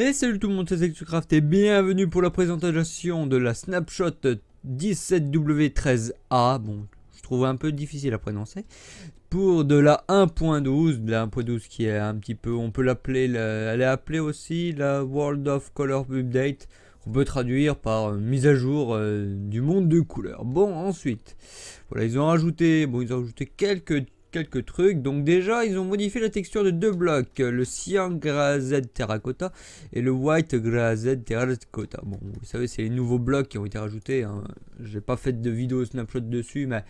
Et salut tout le monde, c'est Zexucraft et bienvenue pour la présentation de la Snapshot 17W13A. Bon, je trouve un peu difficile à prononcer. Pour de la 1.12, de la 1.12 qui est un petit peu, on peut l'appeler, elle est appelée aussi la World of Color Update. On peut traduire par euh, mise à jour euh, du monde de couleurs. Bon, ensuite, voilà, ils ont ajouté, bon, ils ont ajouté quelques quelques trucs. Donc déjà, ils ont modifié la texture de deux blocs, le cyan grazed terracotta et le white grazed terracotta. Bon, vous savez, c'est les nouveaux blocs qui ont été rajoutés. Hein. J'ai pas fait de vidéo snapshot dessus, mais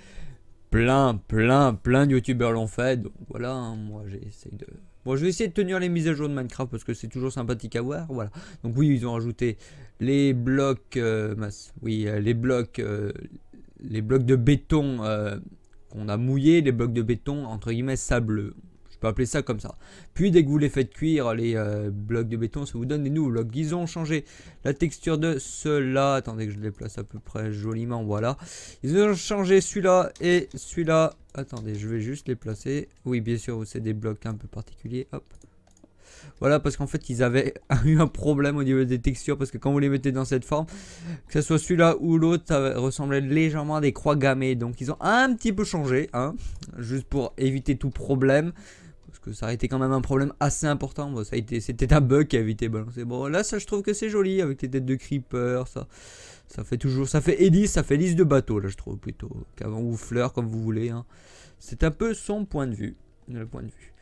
plein, plein, plein de youtubeurs l'ont fait. Donc voilà, hein, moi moi essayé de... Bon, je vais essayer de tenir les mises à jour de Minecraft parce que c'est toujours sympathique à voir. Voilà. Donc oui, ils ont rajouté les blocs... Euh, oui, euh, les blocs... Euh, les blocs de béton... Euh, qu'on a mouillé, les blocs de béton entre guillemets sableux. Je peux appeler ça comme ça. Puis dès que vous les faites cuire, les euh, blocs de béton, ça vous donne des nouveaux blocs. Ils ont changé la texture de ceux-là. Attendez que je les place à peu près joliment, voilà. Ils ont changé celui-là et celui-là. Attendez, je vais juste les placer. Oui, bien sûr, c'est des blocs un peu particuliers. Hop. Voilà, parce qu'en fait, ils avaient eu un problème au niveau des textures, parce que quand vous les mettez dans cette forme, que ce soit celui-là ou l'autre, ça ressemblait légèrement à des croix gammées. Donc, ils ont un petit peu changé, hein, juste pour éviter tout problème. Parce que ça a été quand même un problème assez important. c'était un bug qui éviter. évité Bon, là, ça, je trouve que c'est joli avec les têtes de creeper, ça. Ça fait toujours, ça fait hélice, ça fait hélice de bateau, là, je trouve, plutôt. Qu'avant ou fleur, comme vous voulez. Hein. C'est un peu son point de vue. Le point de vue.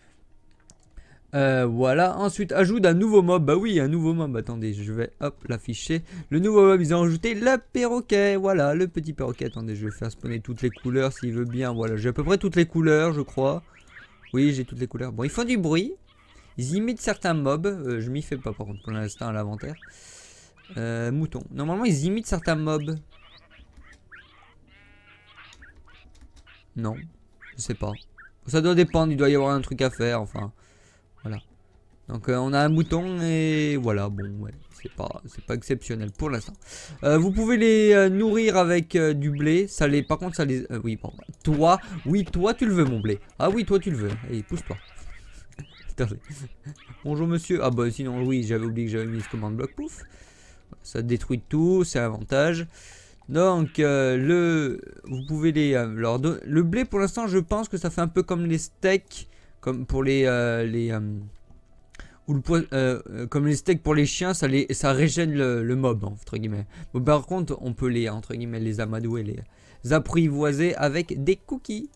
Euh, voilà, ensuite ajoute un nouveau mob, bah oui un nouveau mob, attendez je vais hop l'afficher Le nouveau mob ils ont ajouté le perroquet, voilà le petit perroquet, attendez je vais faire spawner toutes les couleurs s'il veut bien Voilà j'ai à peu près toutes les couleurs je crois, oui j'ai toutes les couleurs Bon ils font du bruit, ils imitent certains mobs, euh, je m'y fais pas par contre pour l'instant à l'inventaire euh, Mouton, normalement ils imitent certains mobs Non, je sais pas, ça doit dépendre, il doit y avoir un truc à faire enfin voilà. Donc euh, on a un mouton et voilà, bon, ouais, c'est pas, pas exceptionnel pour l'instant. Euh, vous pouvez les euh, nourrir avec du blé, ça les, par contre ça les... oui, Toi, oui, toi tu le veux mon blé. Ah oui, toi tu le veux. Allez, pousse-toi. Bonjour monsieur. Ah bah sinon, oui, j'avais oublié que j'avais mis ce commande bloc, pouf. Ça détruit tout, c'est avantage. Donc, le, vous pouvez les... leur Le blé pour l'instant, je pense que ça fait un peu comme les steaks comme pour les... Euh, les euh, ou le euh, comme les steaks pour les chiens, ça, les, ça régène le, mob, entre par contre, on peut les, entre guillemets, les amadouer, les apprivoiser avec des cookies.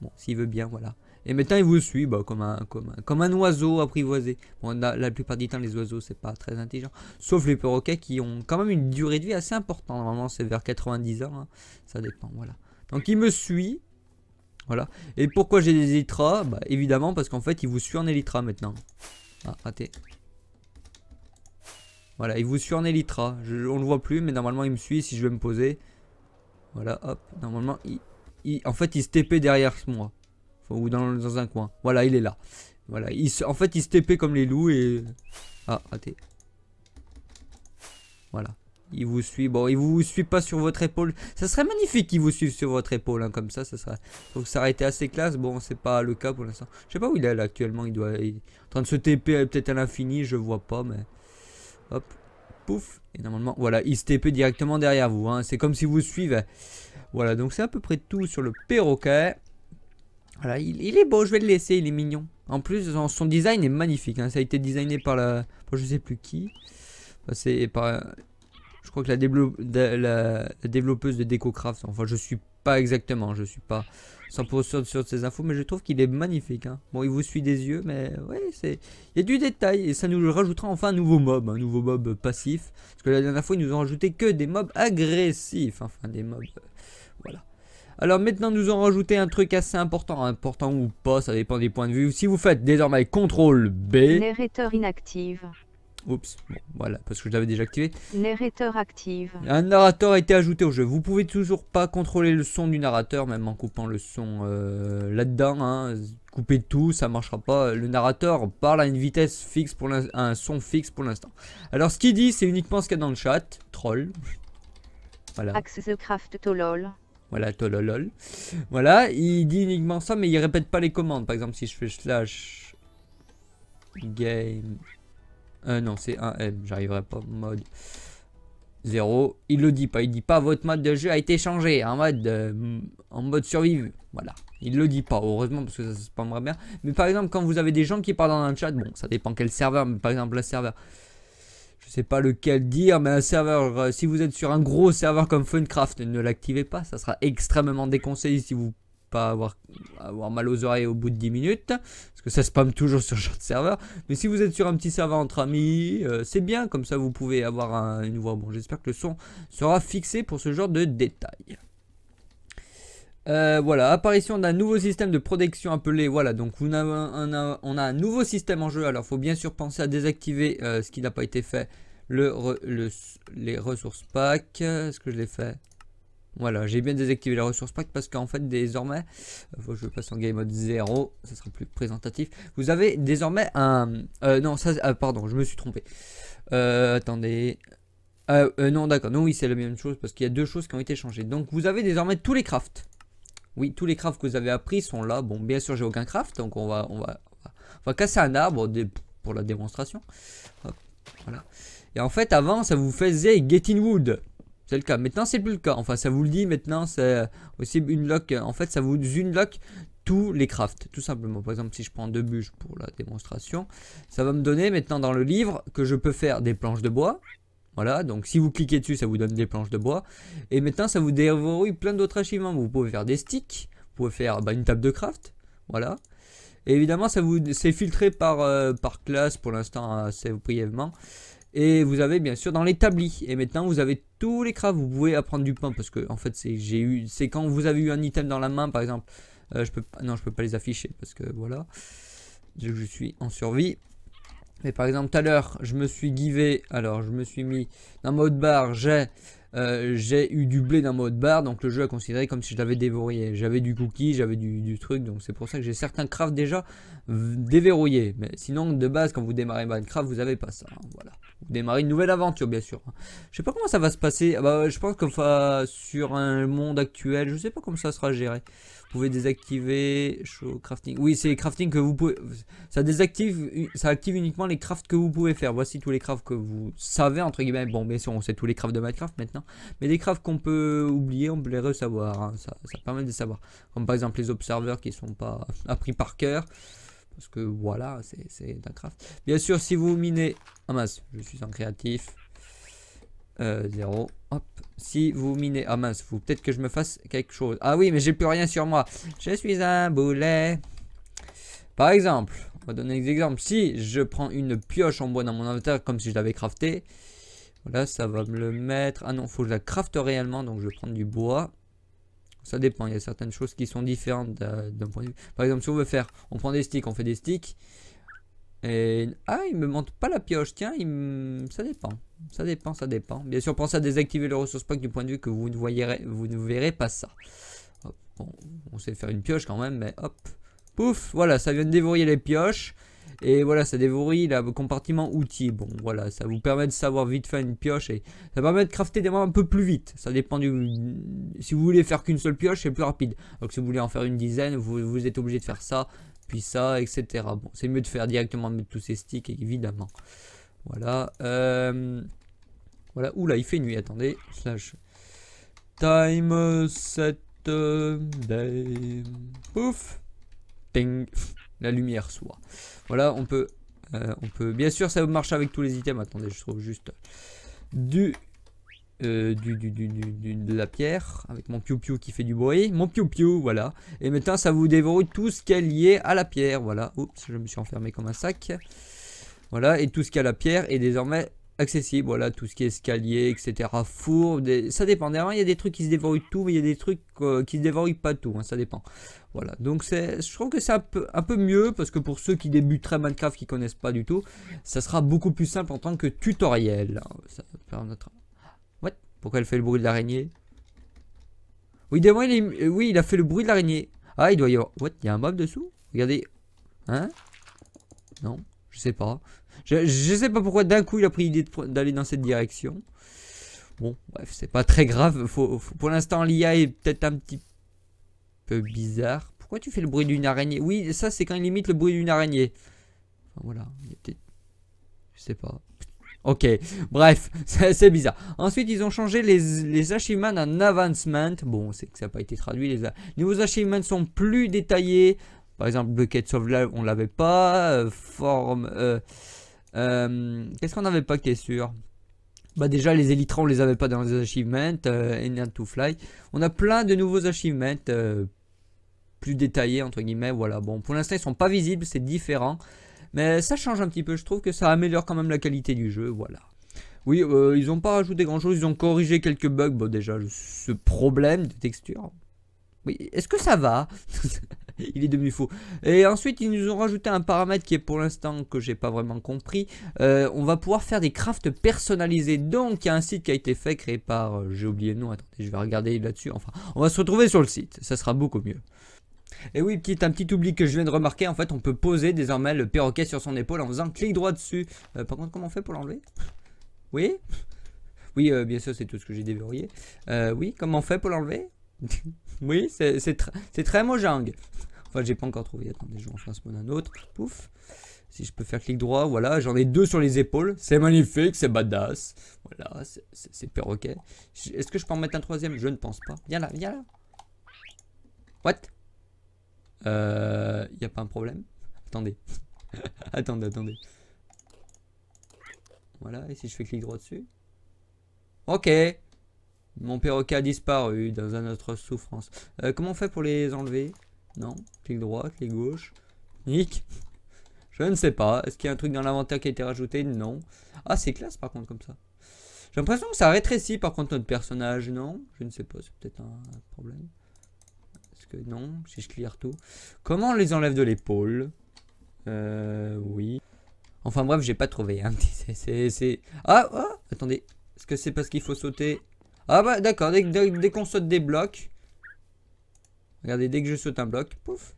Bon, s'il veut bien, voilà. Et maintenant, il vous suit bah, comme, un, comme, comme un oiseau apprivoisé. Bon, la plupart du temps, les oiseaux, c'est pas très intelligent. Sauf les perroquets qui ont quand même une durée de vie assez importante. Normalement, c'est vers 90 ans. Hein. Ça dépend, voilà. Donc, il me suit. Voilà. Et pourquoi j'ai des Elytras Bah évidemment parce qu'en fait il vous suit en Elytra maintenant. Ah, raté. Voilà, il vous suit en Elytra. Je, on le voit plus mais normalement il me suit si je vais me poser. Voilà, hop. Normalement, il, en fait il se TP derrière moi. ou dans, un coin. Voilà, il est là. Voilà, il en fait il se TP comme les loups et... Ah, raté. Voilà. Il vous suit. Bon, il vous suit pas sur votre épaule. Ça serait magnifique qu'il vous suive sur votre épaule. Hein, comme ça, ça serait. Donc ça aurait été assez classe. Bon, c'est pas le cas pour l'instant. Je sais pas où il est là, actuellement. Il doit. en train de se TP euh, peut-être à l'infini. Je vois pas, mais. Hop. Pouf. Et normalement, voilà, il se TP directement derrière vous. Hein. C'est comme si vous suivez. Voilà, donc c'est à peu près tout sur le perroquet. Voilà, il, est beau, je vais le laisser, il est mignon. En plus, son, design est magnifique. Hein. Ça a été designé par la. je sais plus qui. c'est par je crois que la, développeuse de DecoCraft, enfin je suis pas exactement, je suis pas 100% sûr de ces infos, mais je trouve qu'il est magnifique. Hein. Bon, il vous suit des yeux, mais oui, c'est il y a du détail et ça nous rajoutera enfin un nouveau mob, un nouveau mob passif, parce que la dernière fois ils nous ont rajouté que des mobs agressifs, enfin des mobs, euh, voilà. Alors maintenant nous ont rajouté un truc assez important, important ou pas, ça dépend des points de vue. Si vous faites désormais CTRL B... générateur inactive. Oups, voilà, parce que je l'avais déjà activé. Narrateur active. Un narrateur a été ajouté au jeu. Vous pouvez toujours pas contrôler le son du narrateur, même en coupant le son euh, là-dedans. Hein. Couper tout, ça marchera pas. Le narrateur parle à une vitesse fixe pour un son fixe pour l'instant. Alors ce qu'il dit, c'est uniquement ce qu'il y a dans le chat. Troll. Voilà. Access the craft to lol. Voilà, tololol. Voilà, il dit uniquement ça, mais il répète pas les commandes. Par exemple, si je fais slash game euh, non, c'est un M, j'arriverai pas. Mode 0. Il le dit pas, il dit pas votre mode de jeu a été changé en mode, euh, en mode Voilà, il le dit pas, heureusement, parce que ça se spammerait bien. Mais par exemple, quand vous avez des gens qui parlent dans un chat, bon, ça dépend quel serveur, par exemple, le serveur. Je sais pas lequel dire, mais un serveur, euh, si vous êtes sur un gros serveur comme Funcraft, ne l'activez pas, ça sera extrêmement déconseillé si vous avoir, avoir mal aux oreilles au bout de 10 minutes, parce que ça spamme toujours sur genre de serveur. Mais si vous êtes sur un petit serveur entre amis, euh, c'est bien, comme ça vous pouvez avoir un, une voix. Bon, j'espère que le son sera fixé pour ce genre de détails. Euh, voilà, apparition d'un nouveau système de protection appelé, voilà, donc on a, un, on a un nouveau système en jeu, alors faut bien sûr penser à désactiver euh, ce qui n'a pas été fait, le, le, les ressources pack est-ce que je l'ai fait voilà, j'ai bien désactivé la ressource pack parce qu'en fait, désormais, euh, je passe en game mode 0, ça sera plus présentatif. Vous avez désormais un... Euh, non, ça, euh, pardon, je me suis trompé. attendez... non, d'accord, non, oui, c'est la même chose parce qu'il y a deux choses qui ont été changées. Donc, vous avez désormais tous les crafts. Oui, tous les crafts que vous avez appris sont là. Bon, bien sûr, j'ai aucun craft, donc on va, on va, casser un arbre pour la démonstration. voilà. Et en fait, avant, ça vous faisait Getting Wood. C'est le cas. Maintenant, c'est plus le cas. Enfin, ça vous le dit maintenant, c'est euh, aussi une lock. Euh, en fait, ça vous une lock tous les crafts, tout simplement. Par exemple, si je prends deux bûches pour la démonstration, ça va me donner maintenant dans le livre que je peux faire des planches de bois. Voilà, donc si vous cliquez dessus, ça vous donne des planches de bois. Et maintenant, ça vous déverrouille plein d'autres achievements. Vous pouvez faire des sticks, vous pouvez faire bah, une table de craft. Voilà. Et évidemment, ça vous c'est filtré par, euh, par classe pour l'instant assez brièvement. Et vous avez bien sûr dans l'établi. Et maintenant vous avez tous les crafts. Vous pouvez apprendre du pain parce que en fait c'est j'ai eu c'est quand vous avez eu un item dans la main par exemple. Euh, je peux non je peux pas les afficher parce que voilà je, suis en survie. Mais par exemple tout à l'heure je me suis givé alors je me suis mis dans mode barre j'ai euh, j'ai eu du blé d'un mode barre, donc le jeu a considéré comme si je l'avais dévoré. J'avais du cookie, j'avais du, truc, donc c'est pour ça que j'ai certains crafts déjà déverrouillés. Mais sinon, de base, quand vous démarrez Minecraft, vous avez pas ça. Hein, voilà. Vous démarrez une nouvelle aventure, bien sûr. Hein. Je sais pas comment ça va se passer. Ah bah, je pense que sur un monde actuel, je sais pas comment ça sera géré. Vous pouvez désactiver show crafting. Oui, c'est les crafting que vous pouvez. Ça désactive, ça active uniquement les crafts que vous pouvez faire. Voici tous les crafts que vous savez entre guillemets. Bon, bien sûr, on sait tous les crafts de Minecraft maintenant mais des crafts qu'on peut oublier, on peut les recevoir, hein, ça, permet de savoir. Comme par exemple les observeurs qui sont pas appris par cœur, parce que voilà, c'est un craft. Bien sûr, si vous minez, ah mince, je suis en créatif, 0, euh, hop, si vous minez, ah mince, faut peut-être que je me fasse quelque chose. Ah oui, mais j'ai plus rien sur moi, je suis un boulet. Par exemple, on va donner des exemples. Si je prends une pioche en bois dans mon inventaire comme si je l'avais crafté, voilà, ça va me le mettre. Ah non, faut que je la crafte réellement, donc je vais prendre du bois. Ça dépend, il y a certaines choses qui sont différentes d'un point de vue. Par exemple, si on veut faire, on prend des sticks, on fait des sticks. Et... Ah, il me montre pas la pioche, tiens, il ça dépend. Ça dépend, ça dépend. Bien sûr, pensez à désactiver le ressource pack du point de vue que vous ne, vous ne verrez pas ça. bon, on sait faire une pioche quand même, mais hop. Pouf, voilà, ça vient de dévorer les pioches. Et voilà, ça dévorit le compartiment outil. Bon, voilà, ça vous permet de savoir vite faire une pioche et ça permet de crafter des mains un peu plus vite. Ça dépend du. Si vous voulez faire qu'une seule pioche, c'est plus rapide. Donc, si vous voulez en faire une dizaine, vous, êtes obligé de faire ça, puis ça, etc. Bon, c'est mieux de faire directement mettre tous ces sticks, évidemment. Voilà. Euh... Voilà. Oula, il fait nuit, attendez. Time set euh, day. Ding la lumière soit. Voilà, on peut, euh, on peut. Bien sûr, ça marche avec tous les items. Attendez, je trouve juste euh, du, du, du, du, de la pierre avec mon piou piou qui fait du bruit. Mon piou piou, voilà. Et maintenant, ça vous dévore tout ce qui est lié à la pierre. Voilà. Oups, je me suis enfermé comme un sac. Voilà, et tout ce qui a la pierre est désormais accessible, voilà, tout ce qui est escalier, etc. Four, ça dépend. Derrière, il y a des trucs qui se dévorent tout, mais il y a des trucs euh, qui se dévorent pas tout, hein, ça dépend. Voilà, donc c'est je trouve que c'est un peu, mieux, parce que pour ceux qui très Minecraft, qui connaissent pas du tout, ça sera beaucoup plus simple en tant que tutoriel. Ah, ça Pourquoi elle fait le bruit de l'araignée Oui, des il euh, oui, il a fait le bruit de l'araignée. Ah, il doit y avoir... What Il y a un mob dessous Regardez. Hein Non, je sais pas. Je, sais pas pourquoi d'un coup il a pris l'idée d'aller dans cette direction. Bon, bref, c'est pas très grave. pour l'instant, l'IA est peut-être un petit peu bizarre. Pourquoi tu fais le bruit d'une araignée Oui, ça, c'est quand il imite le bruit d'une araignée. Enfin, voilà, Je sais pas. Ok, bref, c'est bizarre. Ensuite, ils ont changé les, les achievements en advancement. Bon, c'est que ça n'a pas été traduit. Les, nouveaux achievements sont plus détaillés. Par exemple, Bucket Sauve, on l'avait pas. Euh, forme... Euh, euh, qu'est-ce qu'on n'avait pas qui est sûr bah déjà les élitrons, on les avait pas dans les achievements euh, and to fly on a plein de nouveaux achievements euh, plus détaillés entre guillemets voilà bon pour l'instant ils sont pas visibles c'est différent mais ça change un petit peu je trouve que ça améliore quand même la qualité du jeu voilà oui, euh, ils n'ont pas rajouté grand chose, ils ont corrigé quelques bugs. Bon, déjà, ce problème de texture. Oui, est-ce que ça va il est devenu fou. Et ensuite, ils nous ont rajouté un paramètre qui est pour l'instant que j'ai pas vraiment compris. Euh, on va pouvoir faire des crafts personnalisés. Donc, il y a un site qui a été fait, créé par... Euh, j'ai oublié le nom, attendez, je vais regarder là-dessus. Enfin, on va se retrouver sur le site, ça sera beaucoup mieux. Et oui, petit, un petit oubli que je viens de remarquer, en fait, on peut poser désormais le perroquet sur son épaule en faisant clic droit dessus. Euh, par contre, comment on fait pour l'enlever Oui Oui, bien sûr, c'est tout ce que j'ai déverrouillé. oui, comment on fait pour l'enlever oui, c'est c'est très Mojang. Enfin, j'ai pas encore trouvé. Attendez, je vais en spawn un autre. Pouf. Si je peux faire clic droit, voilà, j'en ai deux sur les épaules. C'est magnifique, c'est badass. Voilà, c'est perroquet. Est-ce que je peux en mettre un troisième Je ne pense pas. Viens là, viens là. What Euh... n'y a pas un problème Attendez. attendez, attendez. Voilà, et si je fais clic droit dessus Ok, mon perroquet a disparu dans un autre souffrance. Euh, comment on fait pour les enlever Non. Clic droit, clic gauche. Nick Je ne sais pas. Est-ce qu'il y a un truc dans l'inventaire qui a été rajouté Non. Ah, c'est classe par contre comme ça. J'ai l'impression que ça rétrécit par contre notre personnage, non Je ne sais pas, c'est peut-être un problème. Est-ce que non Si je clear tout. Comment on les enlève de l'épaule Euh, oui. Enfin bref, j'ai pas trouvé. Hein. C'est... Ah, ah, Attendez, est-ce que c'est parce qu'il faut sauter ah bah d'accord, dès, qu'on saute des blocs. Regardez, dès que je saute un bloc, pouf,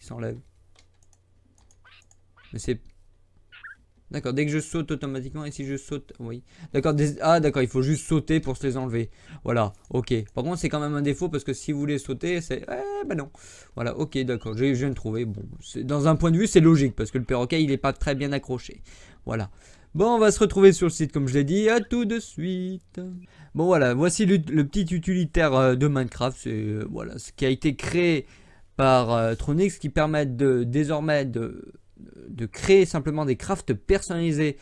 il s'enlève. Mais c'est... D'accord, dès que je saute automatiquement, et si je saute... Oui. D'accord, ah d'accord, il faut juste sauter pour se les enlever. Voilà, ok. Par contre, c'est quand même un défaut, parce que si vous voulez sauter, c'est... Eh, ben non. Voilà, ok, d'accord, je, je viens de trouver. Bon, dans un point de vue, c'est logique, parce que le perroquet, il n'est pas très bien accroché. Voilà. Bon, on va se retrouver sur le site comme je l'ai dit. À tout de suite. Bon voilà, voici le, petit utilitaire euh, de Minecraft. C'est euh, voilà, ce qui a été créé par euh, Tronix qui permet de désormais de, créer simplement des crafts personnalisés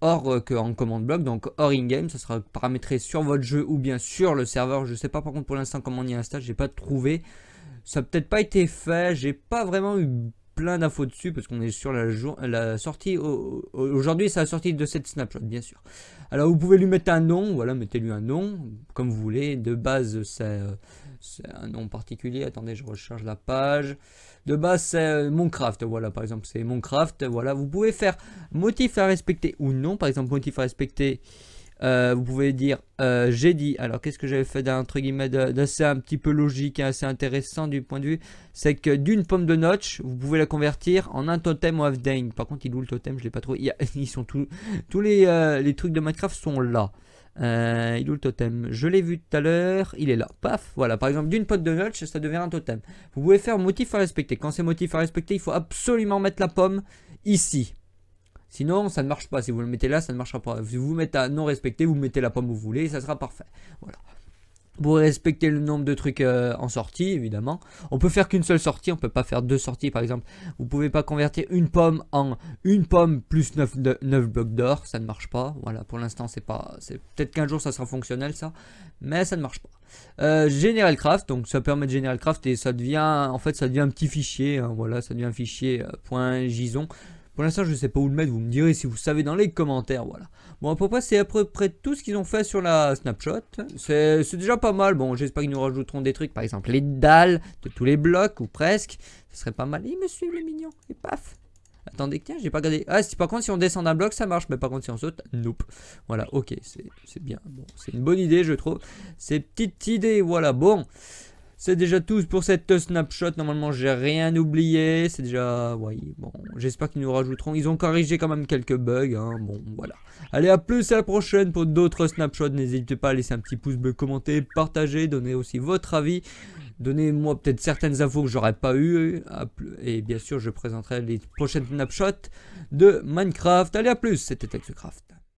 hors en commande block, donc hors in-game, ça sera paramétré sur votre jeu ou bien sur le serveur. Je ne sais pas par contre pour l'instant comment on y installe, j'ai pas trouvé. Ça peut-être pas été fait, j'ai pas vraiment eu plein d'infos dessus parce qu'on est sur la, la sortie. Aujourd'hui, c'est la sortie de cette snapshot, bien sûr. Alors, vous pouvez lui mettre un nom, voilà, mettez-lui un nom, comme vous voulez. De base, c'est un nom particulier. Attendez, je recharge la page. De base, c'est euh, craft, voilà, par exemple, c'est craft, voilà. Vous pouvez faire motif à respecter ou non, par exemple, motif à respecter euh, vous pouvez dire euh, j'ai dit. Alors qu'est-ce que j'avais fait d'un guillemets d'assez un petit peu logique et assez intéressant du point de vue C'est que d'une pomme de notch, vous pouvez la convertir en un totem of dang. Par contre, il est le totem Je l'ai pas trouvé. Il ils sont tous tous euh, les, trucs de Minecraft sont là. il est le totem Je l'ai vu tout à l'heure, il est là. Paf, voilà. Par exemple, d'une pomme de notch, ça devient un totem. Vous pouvez faire motif à respecter. Quand c'est motif à respecter, il faut absolument mettre la pomme ici. Sinon, ça ne marche pas. Si vous le mettez là, ça ne marchera pas. Si vous mettez à non respecter, vous mettez la pomme où vous voulez et ça sera parfait. Voilà. Pour respecter le nombre de trucs euh, en sortie, évidemment. On peut faire qu'une seule sortie, on peut pas faire deux sorties par exemple. Vous pouvez pas convertir une pomme en une pomme plus 9, blocs d'or, ça ne marche pas. Voilà, pour l'instant c'est pas. c'est Peut-être qu'un jour ça sera fonctionnel ça, mais ça ne marche pas. Euh, General Craft, donc ça permet de General Craft et ça devient en fait ça devient un petit fichier, hein. voilà, ça devient un fichier .json euh, pour l'instant, je ne sais pas où le mettre, vous me direz si vous savez dans les commentaires, voilà. Bon, à peu près, c'est à peu près tout ce qu'ils ont fait sur la snapshot. C'est déjà pas mal. Bon, j'espère qu'ils nous rajouteront des trucs, par exemple les dalles de tous les blocs, ou presque. Ce serait pas mal. ils me suivent, les mignons. Et paf Attendez, tiens, j'ai pas regardé. Ah, si par contre, si on descend d'un bloc, ça marche. Mais par contre, si on saute, nope. Voilà, ok, c'est bien. Bon, c'est une bonne idée, je trouve. Ces petites idées, voilà. Bon. C'est déjà tout pour cette snapshot. Normalement, j'ai rien oublié. C'est déjà... Oui, bon, j'espère qu'ils nous rajouteront. Ils ont corrigé quand même quelques bugs. Hein. Bon, voilà. Allez, à plus à la prochaine pour d'autres snapshots. N'hésitez pas à laisser un petit pouce bleu, commenter, partager, donner aussi votre avis. Donnez-moi peut-être certaines infos que j'aurais pas eu. Et bien sûr, je présenterai les prochaines snapshots de Minecraft. Allez, à plus. C'était TexCraft.